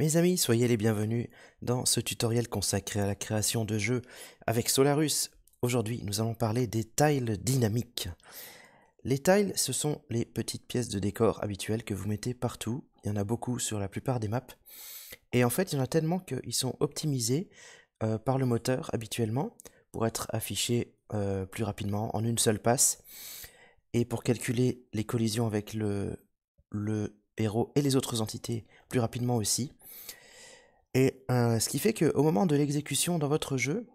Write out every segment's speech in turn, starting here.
Mes amis, soyez les bienvenus dans ce tutoriel consacré à la création de jeux avec Solarus. Aujourd'hui, nous allons parler des tiles dynamiques. Les tiles, ce sont les petites pièces de décor habituelles que vous mettez partout. Il y en a beaucoup sur la plupart des maps. Et en fait, il y en a tellement qu'ils sont optimisés euh, par le moteur habituellement pour être affichés euh, plus rapidement en une seule passe. Et pour calculer les collisions avec le héros et les autres entités plus rapidement aussi. Et euh, ce qui fait qu'au moment de l'exécution dans votre jeu,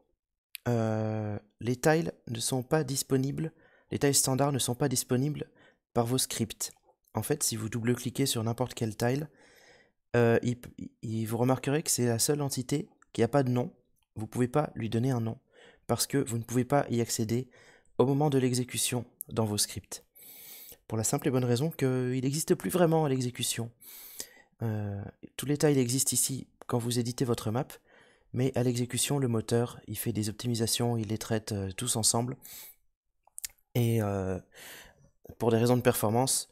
euh, les tiles ne sont pas disponibles, les tiles standards ne sont pas disponibles par vos scripts. En fait, si vous double-cliquez sur n'importe quel tile, euh, il, vous remarquerez que c'est la seule entité qui n'a pas de nom. Vous ne pouvez pas lui donner un nom parce que vous ne pouvez pas y accéder au moment de l'exécution dans vos scripts. Pour la simple et bonne raison qu'il n'existe plus vraiment à l'exécution. tous les tiles existent ici quand vous éditez votre map, mais à l'exécution, le moteur, il fait des optimisations, il les traite euh, tous ensemble. Et euh, pour des raisons de performance,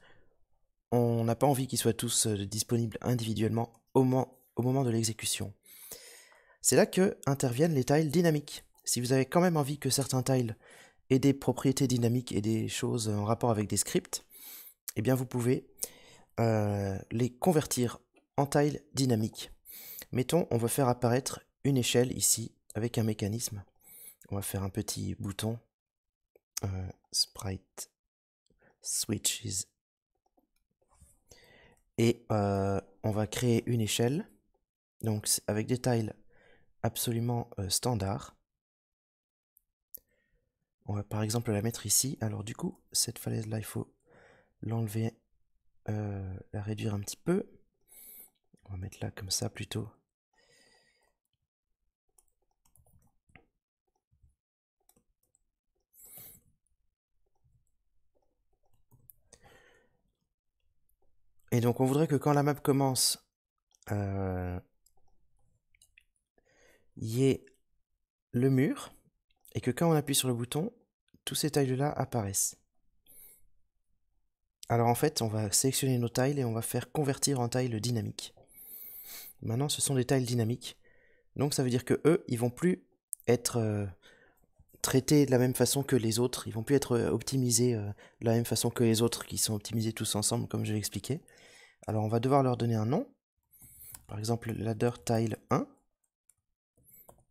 on n'a pas envie qu'ils soient tous euh, disponibles individuellement au, moment, au moment de l'exécution. C'est là que interviennent les tiles dynamiques. Si vous avez quand même envie que certains tiles aient des propriétés dynamiques et des choses en rapport avec des scripts, eh bien vous pouvez les convertir en tiles dynamiques. Mettons, on va faire apparaître une échelle ici avec un mécanisme. On va faire un petit bouton euh, sprite switches et euh, on va créer une échelle donc avec des tiles absolument euh, standards. standard. On va par exemple la mettre ici. Alors du coup, cette falaise là, il faut l'enlever, la réduire un petit peu. On va mettre là comme ça plutôt. Et donc on voudrait que quand la map commence, euh, il y ait le mur, et que quand on appuie sur le bouton, tous ces tiles-là apparaissent. Alors en fait, on va sélectionner nos tiles et on va faire convertir en tiles dynamique. Maintenant, ce sont des tiles dynamiques. Donc ça veut dire que eux, ils vont plus être... Euh, traités de la même façon que les autres, ils vont plus être euh, optimisés euh, de la même façon que les autres qui sont optimisés tous ensemble comme je l'expliquais. Alors on va devoir leur donner un nom. Par exemple ladder tile 1.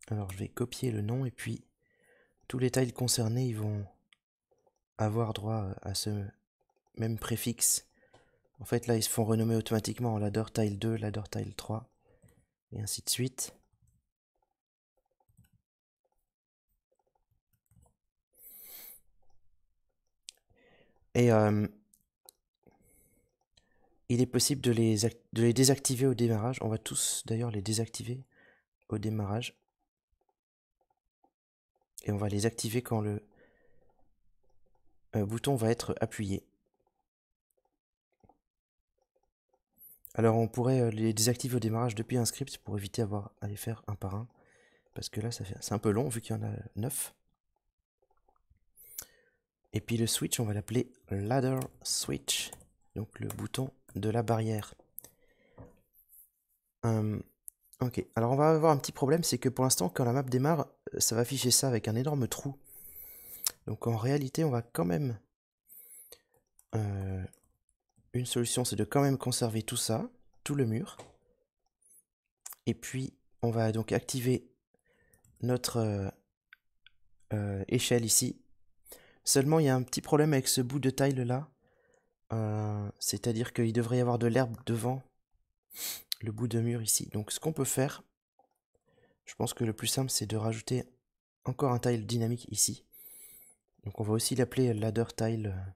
Alors je vais copier le nom et puis tous les tiles concernés ils vont avoir droit euh, à ce même préfixe. En fait là ils se font renommer automatiquement en ladder tile 2, ladder tile 3 et ainsi de suite. Et il est possible de les, de les désactiver au démarrage. On va tous d'ailleurs les désactiver au démarrage. Et on va les activer quand le euh, bouton va être appuyé. Alors on pourrait euh, les désactiver au démarrage depuis un script pour éviter d'avoir à les faire un par un. Parce que là, c'est un peu long vu qu'il y en a 9. Et puis le switch, on va l'appeler ladder switch, donc le bouton de la barrière. Hum, ok, alors on va avoir un petit problème, c'est que pour l'instant, quand la map démarre, euh, ça va afficher ça avec un énorme trou. Donc en réalité, on va quand même... Euh, une solution, c'est de quand même conserver tout ça, tout le mur. Et puis, on va donc activer notre euh, échelle ici Seulement, il y a un petit problème avec ce bout de tile là. Euh, c'est-à-dire qu'il devrait y avoir de l'herbe devant le bout de mur ici. Donc ce qu'on peut faire, je pense que le plus simple, c'est de rajouter encore un tile dynamique ici. Donc on va aussi l'appeler ladder tile euh,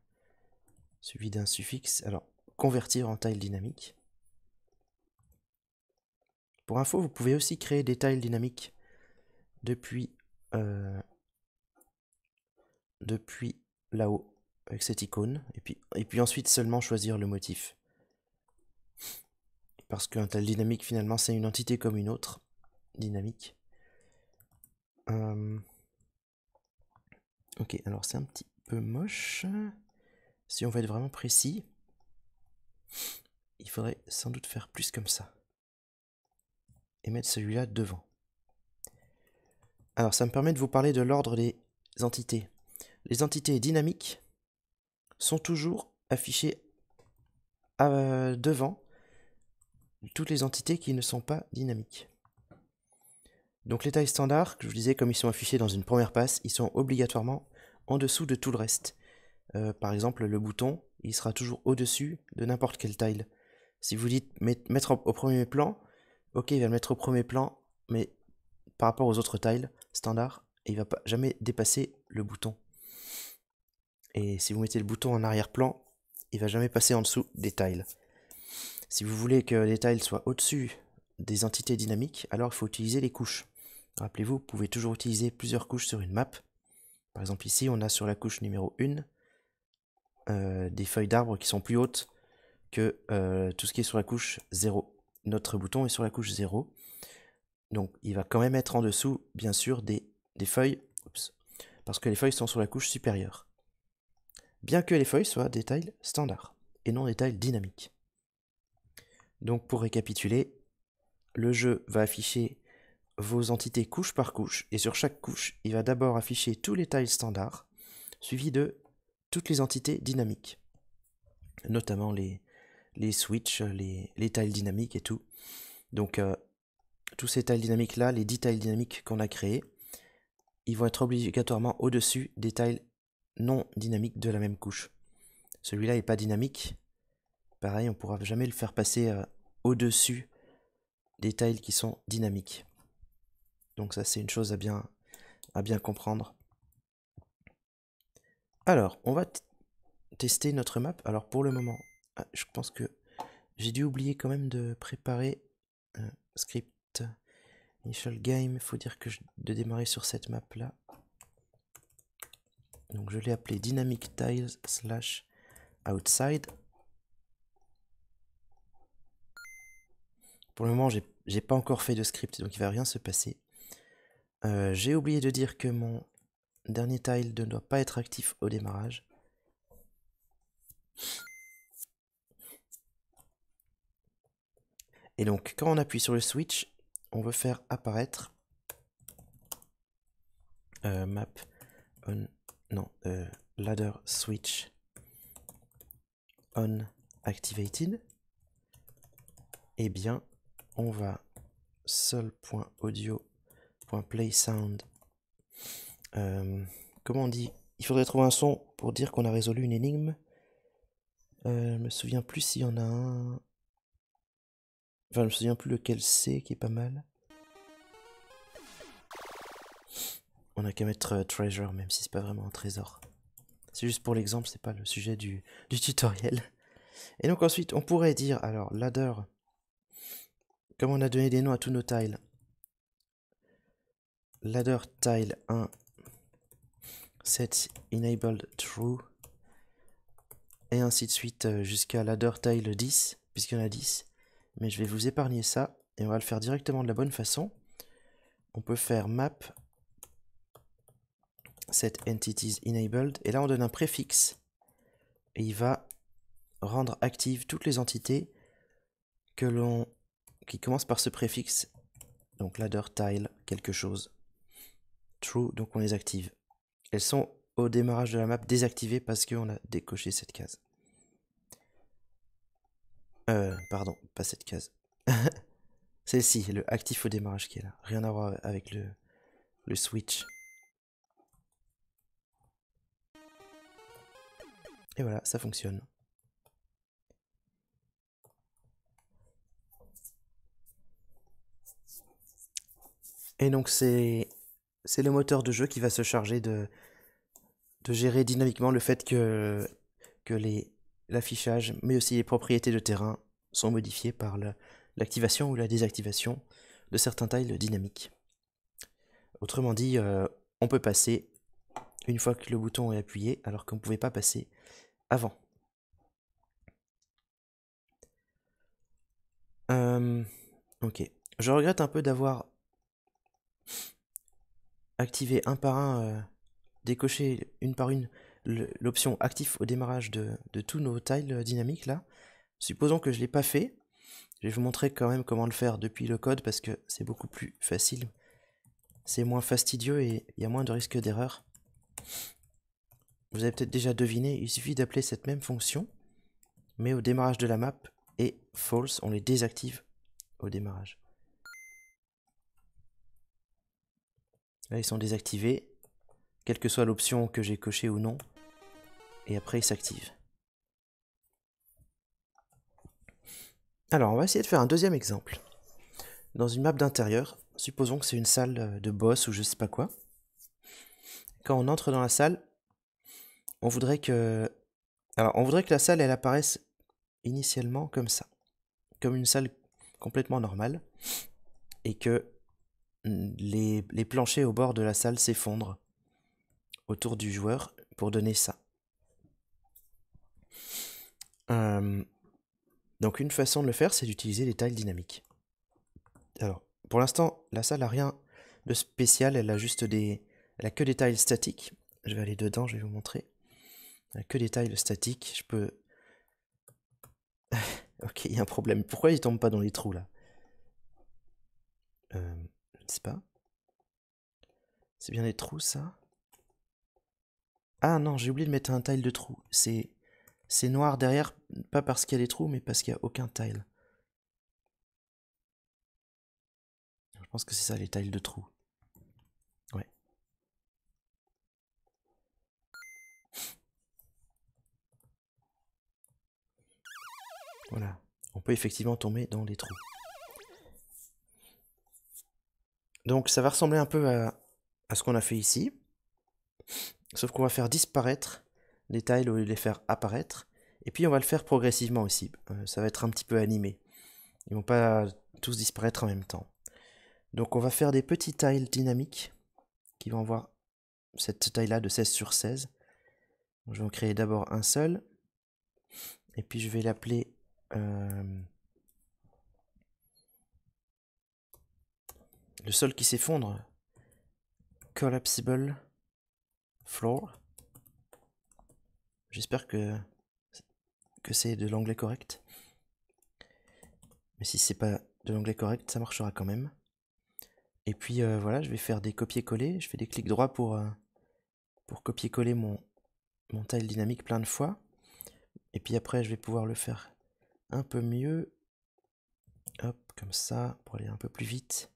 suivi d'un suffixe. Alors, convertir en tile dynamique. Pour info, vous pouvez aussi créer des tiles dynamiques depuis euh, depuis là-haut avec cette icône et puis, et puis ensuite seulement choisir le motif. Parce qu'un tel dynamique finalement c'est une entité comme une autre dynamique. Euh, ok, alors c'est un petit peu moche. Si on veut être vraiment précis, il faudrait sans doute faire plus comme ça. Et mettre celui-là devant. Alors ça me permet de vous parler de l'ordre des entités les entités dynamiques sont toujours affichées euh, devant toutes les entités qui ne sont pas dynamiques. Donc les tailles standards, que je vous disais, comme ils sont affichés dans une première passe, ils sont obligatoirement en dessous de tout le reste. Euh, par exemple, le bouton, il sera toujours au-dessus de n'importe quelle taille. Si vous dites mettre au, premier plan, ok, il va le mettre au premier plan, mais par rapport aux autres tiles standard, il ne va jamais dépasser le bouton et si vous mettez le bouton en arrière-plan, il va jamais passer en dessous des tiles. Si vous voulez que les tiles soient au-dessus des entités dynamiques, alors il faut utiliser les couches. Rappelez-vous, vous pouvez toujours utiliser plusieurs couches sur une map. Par exemple ici, on a sur la couche numéro 1 euh, des feuilles d'arbres qui sont plus hautes que euh, tout ce qui est sur la couche 0. Notre bouton est sur la couche 0. Donc il va quand même être en dessous, bien sûr, des, feuilles. parce que les feuilles sont sur la couche supérieure bien que les feuilles soient des tiles standards et non des tiles dynamiques. Donc pour récapituler, le jeu va afficher vos entités couche par couche, et sur chaque couche, il va d'abord afficher tous les tiles standards, suivis de toutes les entités dynamiques, notamment les, les switches, les, les tiles dynamiques et tout. Donc euh, tous ces tiles dynamiques là, les 10 tiles dynamiques qu'on a créés, ils vont être obligatoirement au-dessus des tiles non dynamique de la même couche. Celui-là n'est pas dynamique. Pareil, on ne pourra jamais le faire passer euh, au-dessus des tiles qui sont dynamiques. Donc ça, c'est une chose à bien, à bien comprendre. Alors, on va tester notre map. Alors pour le moment, ah, je pense que j'ai dû oublier quand même de préparer un euh, script initial game. Il Faut dire que je, de démarrer sur cette map là. Donc je l'ai appelé dynamic tiles slash outside. Pour le moment, j'ai pas encore fait de script, donc il va rien se passer. Euh, j'ai oublié de dire que mon dernier tile ne doit pas être actif au démarrage. Et donc, quand on appuie sur le switch, on veut faire apparaître euh, map on non, euh, ladder switch on activated, eh bien, on va play sound. Euh, comment on dit Il faudrait trouver un son pour dire qu'on a résolu une énigme. Euh, je ne me souviens plus s'il y en a un. Enfin, je me souviens plus lequel c'est qui est pas mal. On a qu'à mettre euh, treasure, même si c'est pas vraiment un trésor. C'est juste pour l'exemple, c'est pas le sujet du, du, tutoriel. Et donc ensuite, on pourrait dire, alors, ladder, comme on a donné des noms à tous nos tiles, ladder tile 1, set enabled true, et ainsi de suite euh, jusqu'à ladder tile 10, puisqu'il y en a 10. Mais je vais vous épargner ça, et on va le faire directement de la bonne façon. On peut faire map set entities enabled. Et là, on donne un préfixe. Et il va rendre actives toutes les entités que l'on qui commencent par ce préfixe. Donc ladder, tile, quelque chose. True, donc on les active. Elles sont au démarrage de la map désactivées parce qu'on a décoché cette case. Euh, pardon, pas cette case. Celle-ci, le actif au démarrage qui est là. Rien à voir avec le, le switch. Et voilà, ça fonctionne. Et donc c'est le moteur de jeu qui va se charger de, de gérer dynamiquement le fait que, que l'affichage, mais aussi les propriétés de terrain, sont modifiées par l'activation ou la désactivation de certains tiles dynamiques. Autrement dit, euh, on peut passer une fois que le bouton est appuyé, alors qu'on ne pouvait pas passer avant. ok. Je regrette un peu d'avoir activé un par un, décoché une par une l'option actif au démarrage de, de, tous nos tiles dynamiques là. Supposons que je ne l'ai pas fait. Je vais vous montrer quand même comment le faire depuis le code parce que c'est beaucoup plus facile. C'est moins fastidieux et il y a moins de risques d'erreur. Vous avez peut-être déjà deviné, il suffit d'appeler cette même fonction, mais au démarrage de la map et false, on les désactive au démarrage. Là, ils sont désactivés, quelle que soit l'option que j'ai cochée ou non, et après ils s'activent. Alors, on va essayer de faire un deuxième exemple. Dans une map d'intérieur, supposons que c'est une salle euh, de boss ou je sais pas quoi. Quand on entre dans la salle, on voudrait que. on voudrait que la salle, elle apparaisse initialement comme ça. Comme une salle complètement normale. Et que mm, les, planchers au bord de la salle s'effondrent autour du joueur pour donner ça. donc une façon de le faire, c'est d'utiliser les tiles dynamiques. Alors, pour l'instant, la salle n'a rien de spécial, elle a juste des... Elle a que des tiles statiques. Je vais aller dedans, je vais vous montrer. Euh, que des tiles statiques. Je peux... ok, il y a un problème. Pourquoi il tombe pas dans les trous là euh, Je ne sais pas. C'est bien des trous ça Ah non, j'ai oublié de mettre un tile de trou. C'est c'est noir derrière, pas parce qu'il y a des trous, mais parce qu'il n'y a aucun tile. Je pense que c'est ça les tiles de trous. effectivement tomber dans les trous. Donc ça va ressembler un peu à, ce qu'on a fait ici. Sauf qu'on va faire disparaître les tiles au lieu de les faire apparaître. Et puis on va le faire progressivement aussi. Euh, ça va être un petit peu animé. Ils vont pas tous disparaître en même temps. Donc on va faire des petits tiles dynamiques qui vont avoir cette taille-là de 16 sur 16. Je vais en créer d'abord un seul. Et puis je vais l'appeler euh, le sol qui s'effondre. Collapsible floor. J'espère que, que c'est de l'anglais correct. Mais si c'est pas de l'anglais correct, ça marchera quand même. Et puis euh, voilà, je vais faire des copier-coller. Je fais des clics droits pour, euh, pour copier-coller mon, mon tile dynamique plein de fois. Et puis après, je vais pouvoir le faire un peu mieux. Hop, comme ça, pour aller un peu plus vite.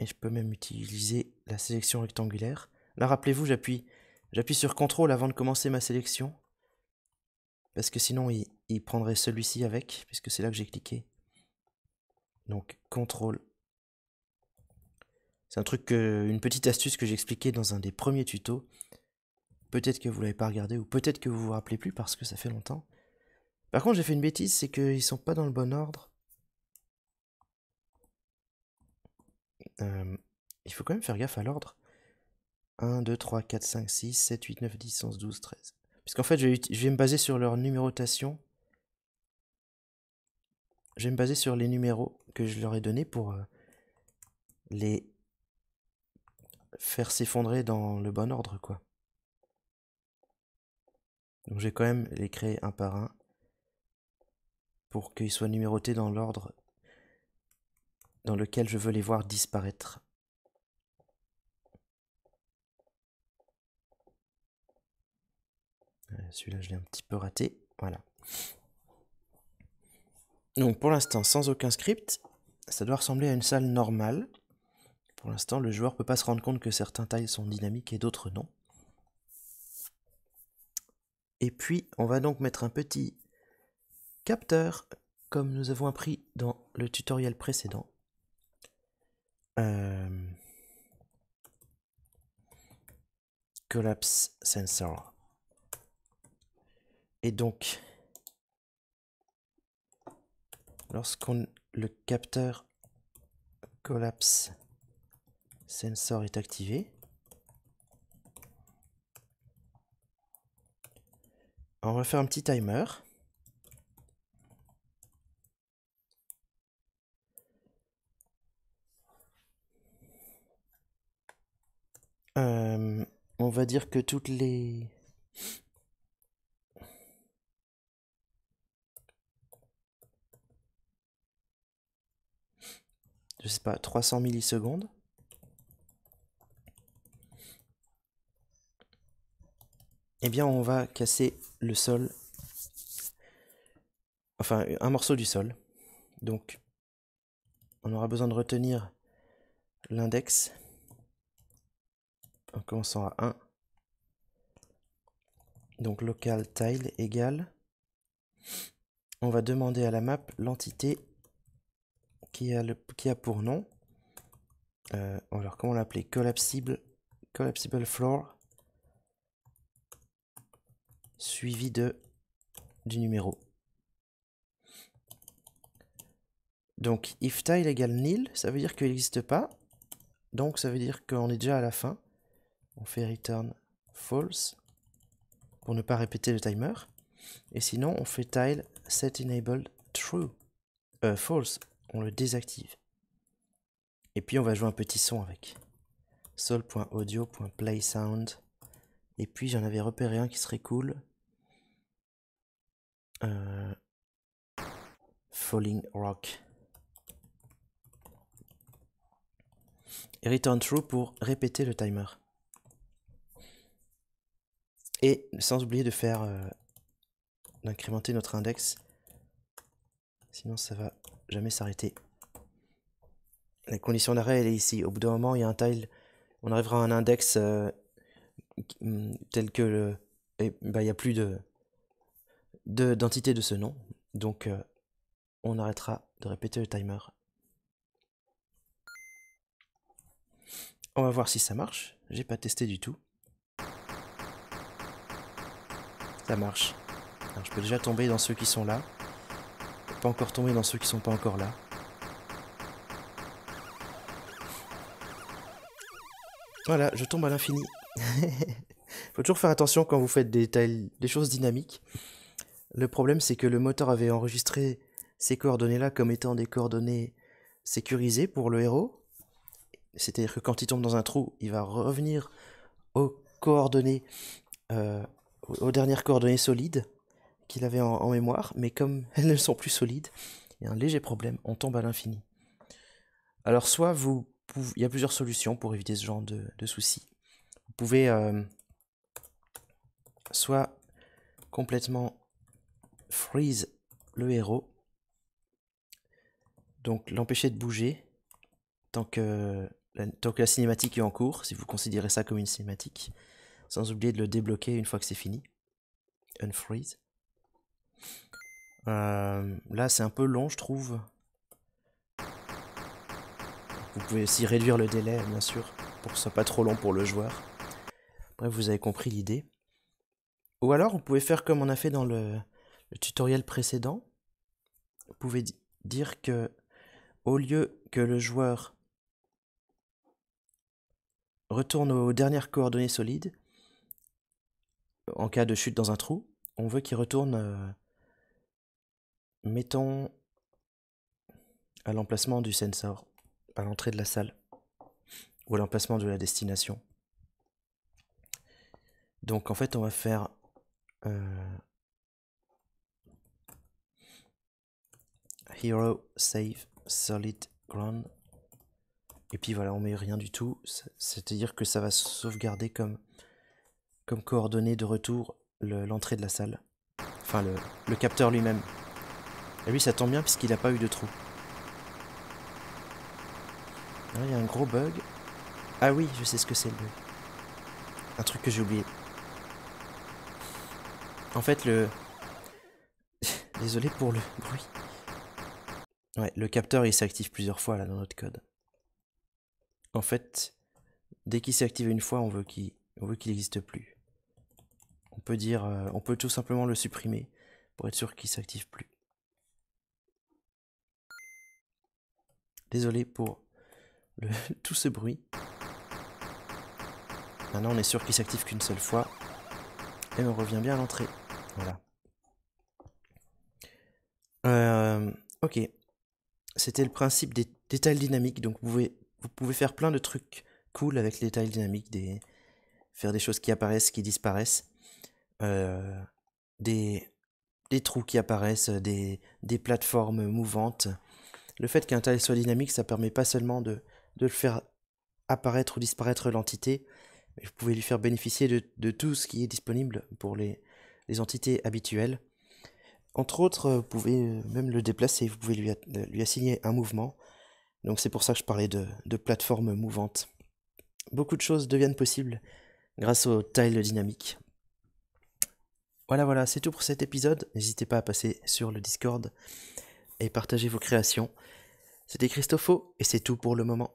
et je peux même utiliser la sélection rectangulaire. Là, rappelez-vous, j'appuie j'appuie sur CTRL avant de commencer ma sélection, parce que sinon il, prendrait celui-ci avec, puisque c'est là que j'ai cliqué. Donc CTRL. C'est un truc, que, une petite astuce que j'expliquais dans un des premiers tutos. Peut-être que vous ne l'avez pas regardé, ou peut-être que vous vous rappelez plus parce que ça fait longtemps. Par contre, j'ai fait une bêtise, c'est qu'ils ne sont pas dans le bon ordre. Euh, il faut quand même faire gaffe à l'ordre. 1, 2, 3, 4, 5, 6, 7, 8, 9, 10, 11, 12, 13. Puisqu'en fait, je vais, me baser sur leur numérotation. Je vais me baser sur les numéros que je leur ai donnés pour euh, les faire s'effondrer dans le bon ordre, quoi. Donc je vais quand même les créer un par un pour qu'ils soient numérotés dans l'ordre dans lequel je veux les voir disparaître. Euh, celui-là, je l'ai un petit peu raté. Voilà. Donc pour l'instant, sans aucun script, ça doit ressembler à une salle normale. Pour l'instant, le joueur ne peut pas se rendre compte que certains tailles sont dynamiques et d'autres non. Et puis, on va donc mettre un petit capteur, comme nous avons appris dans le tutoriel précédent. Euh, collapse sensor. Et donc, lorsqu'on le capteur collapse sensor est activé, on va faire un petit timer. Euh, on va dire que toutes les... Je sais pas, 300 millisecondes. Eh bien, on va casser le sol. Enfin, un morceau du sol. Donc, on aura besoin de retenir l'index en commençant à 1. Donc local tile égale. On va demander à la map l'entité qui, a le, qui a pour nom. Euh, alors comment l'appeler Collapsible, collapsible floor suivi de du numéro. Donc if tile égale nil, ça veut dire qu'il n'existe pas. Donc ça veut dire qu'on est déjà à la fin on fait return false pour ne pas répéter le timer. Et sinon, on fait tile set enabled true, euh, false, on le désactive. Et puis on va jouer un petit son avec sound Et puis j'en avais repéré un qui serait cool. Euh, falling Rock. Et return true pour répéter le timer. Et sans oublier de faire euh, d'incrémenter notre index. Sinon ça va jamais s'arrêter. La condition d'arrêt est ici. Au bout d'un moment il y a un tile. On arrivera à un index euh, hum, tel que le. Bah, il n'y a plus de d'entité de, ce nom. Donc euh, on arrêtera de répéter le timer. On va voir si ça marche. J'ai pas testé du tout. marche. je peux déjà tomber dans ceux qui sont là. Pas encore tomber dans ceux qui sont pas encore là. Voilà, je tombe à l'infini. Faut toujours faire attention quand vous faites des, des choses dynamiques. Le problème, c'est que le moteur avait enregistré ces coordonnées-là comme étant des coordonnées sécurisées pour le héros. C'est-à-dire que quand il tombe dans un trou, il va revenir aux coordonnées euh, aux dernières coordonnées solides qu'il avait en, mémoire, mais comme elles ne sont plus solides, il y a un léger problème, on tombe à l'infini. Alors soit vous, pouvez, il y a plusieurs solutions pour éviter ce genre de, soucis. Vous pouvez euh, soit complètement freeze le héros, donc l'empêcher de bouger tant que la cinématique est en cours, si vous considérez ça comme une cinématique sans oublier de le débloquer une fois que c'est fini. Unfreeze. Euh, là, c'est un peu long, je trouve. Vous pouvez aussi réduire le délai, bien sûr, pour que ce soit pas trop long pour le joueur. Bref, vous avez compris l'idée. Ou alors, vous pouvez faire comme on a fait dans le, tutoriel précédent. Vous pouvez dire que, au lieu que le joueur retourne aux dernières coordonnées solides, en cas de chute dans un trou, on veut qu'il retourne, euh, mettons, à l'emplacement du sensor, à l'entrée de la salle, ou à l'emplacement de la destination. Donc en fait, on va faire... Euh, hero save solid ground. Et puis voilà, on met rien du tout. C'est-à-dire que ça va sauvegarder comme comme coordonnée de retour l'entrée de la salle. Enfin, le, le capteur lui-même. Et lui, ça tombe bien puisqu'il n'a pas eu de trou. Ah, il y a un gros bug. Ah oui, je sais ce que c'est le bug. Un truc que j'ai oublié. En fait, le... Désolé pour le bruit. Ouais, le capteur, il s'active plusieurs fois là dans notre code. En fait, dès qu'il s'active une fois, on veut qu'il n'existe plus on peut dire, euh, on peut tout simplement le supprimer pour être sûr qu'il s'active plus. Désolé pour tout ce bruit. Maintenant, on est sûr qu'il s'active qu'une seule fois. Et on revient bien à l'entrée. Voilà. Euh, ok. C'était le principe des, détails dynamiques. Donc, vous pouvez, faire plein de trucs cool avec les détails dynamiques. Des, faire des choses qui apparaissent, qui disparaissent. Euh, des, trous qui apparaissent, euh, des, plateformes mouvantes. Le fait qu'un tile soit dynamique, ça permet pas seulement de, le faire apparaître ou disparaître l'entité, mais vous pouvez lui faire bénéficier de, tout ce qui est disponible pour les, entités habituelles. Entre autres, vous pouvez euh, même le déplacer, vous pouvez lui, assigner un mouvement. Donc c'est pour ça que je parlais de, de plateforme mouvante. Beaucoup de choses deviennent possibles grâce au tile dynamique. Voilà, voilà, c'est tout pour cet épisode. N'hésitez pas à passer sur le Discord et partager vos créations. C'était Christopho et c'est tout pour le moment.